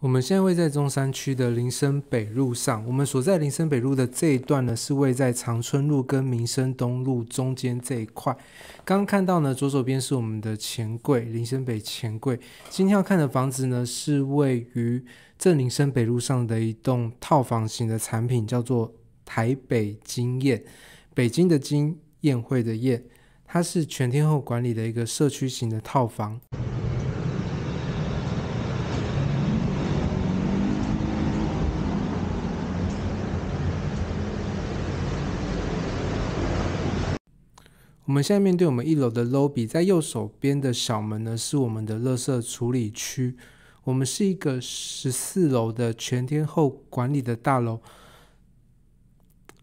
我们现在位在中山区的林森北路上，我们所在林森北路的这一段呢，是位在长春路跟民生东路中间这一块。刚刚看到呢，左手边是我们的钱柜，林森北钱柜。今天要看的房子呢，是位于正林森北路上的一栋套房型的产品，叫做台北金宴。北京的金，宴会的宴，它是全天候管理的一个社区型的套房。我们现在面对我们一楼的 lobby，在右手边的小门呢是我们的垃圾处理区。我们是一个十四楼的全天候管理的大楼。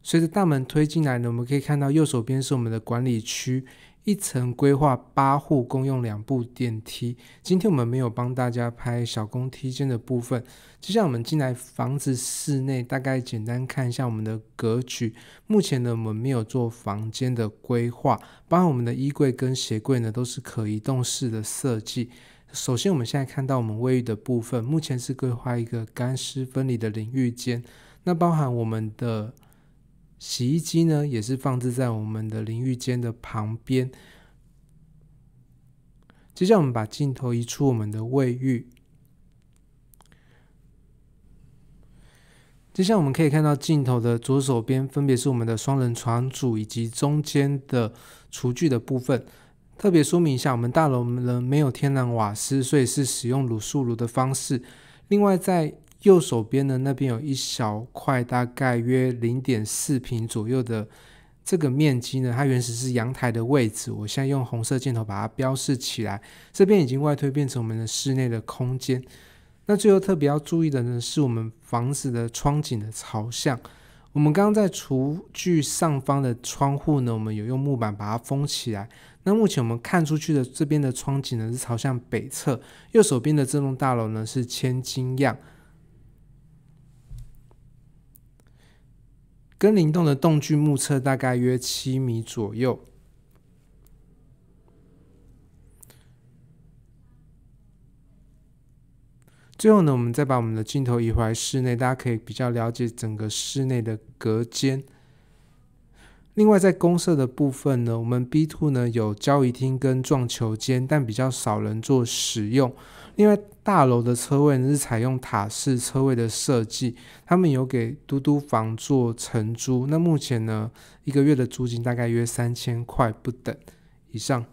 随着大门推进来呢，我们可以看到右手边是我们的管理区。一层规划八户共用两部电梯，今天我们没有帮大家拍小公梯间的部分。接下来我们进来房子室内，大概简单看一下我们的格局。目前呢，我们没有做房间的规划，包含我们的衣柜跟鞋柜呢都是可移动式的设计。首先我们现在看到我们卫浴的部分，目前是规划一个干湿分离的淋浴间，那包含我们的。洗衣机呢，也是放置在我们的淋浴间的旁边。接下来，我们把镜头移出我们的卫浴。接下来，我们可以看到镜头的左手边，分别是我们的双人床组以及中间的厨具的部分。特别说明一下，我们大楼呢没有天然瓦斯，所以是使用卤素炉的方式。另外，在右手边呢，那边有一小块，大概约零点四平左右的这个面积呢，它原始是阳台的位置。我现在用红色箭头把它标示起来，这边已经外推变成我们的室内的空间。那最后特别要注意的呢，是我们房子的窗景的朝向。我们刚刚在厨具上方的窗户呢，我们有用木板把它封起来。那目前我们看出去的这边的窗景呢，是朝向北侧。右手边的这栋大楼呢，是千金样。跟灵动的洞距目测大概约七米左右。最后呢，我们再把我们的镜头移回室内，大家可以比较了解整个室内的隔间。另外，在公社的部分呢，我们 B two 呢有交易厅跟撞球间，但比较少人做使用。另外，大楼的车位呢是采用塔式车位的设计，他们有给嘟嘟房做承租。那目前呢，一个月的租金大概约三千块不等以上。